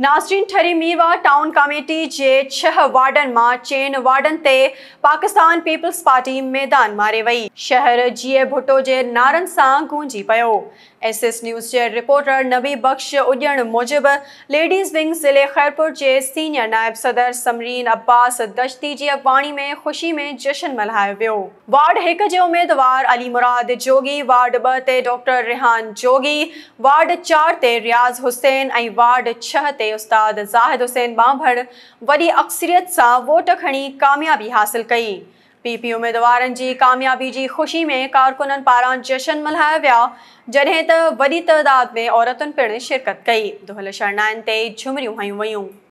नाजरीन ठरी मीवा town committee जे छह warden मां चेन वार्डन ते पाकिस्तान पीपल्स पार्टी मैदान मारे वही शहर जीए भुटो जे नारनि सां गूंजी पियो एस एस न्यूज़ के रिपोर्टर नबी बख्श उॾण मूजिबि लेडीज़ विंग ज़िले ख़ैरपुर जे सीनियर नायब सदर समरीन अब्बास दश्ती की अगवाणी में ख़ुशी में जशन मल्हायो वियो वार्ड हिक जे उमेदवार अली मुराद जोगी वार्ड ॿ डॉक्टर रिहान जोगी वार्ड चारि ते रियाज़ हुसैन वार्ड छह ते ते उस्ताद ज़ाहिद हुसैन ॿाम वॾी अक्सरियत सां वोट खणी कामयाबी हासिलु कई पी पी उमेदवारनि जी कामयाबी जी ख़ुशी में कारकुननि पारां जशन मल्हाया विया जॾहिं त वॾी तइदाद में औरतुनि पिणु शिरकत कई दुहल शर्णाइनि ते झुमरियूं हुयूं वयूं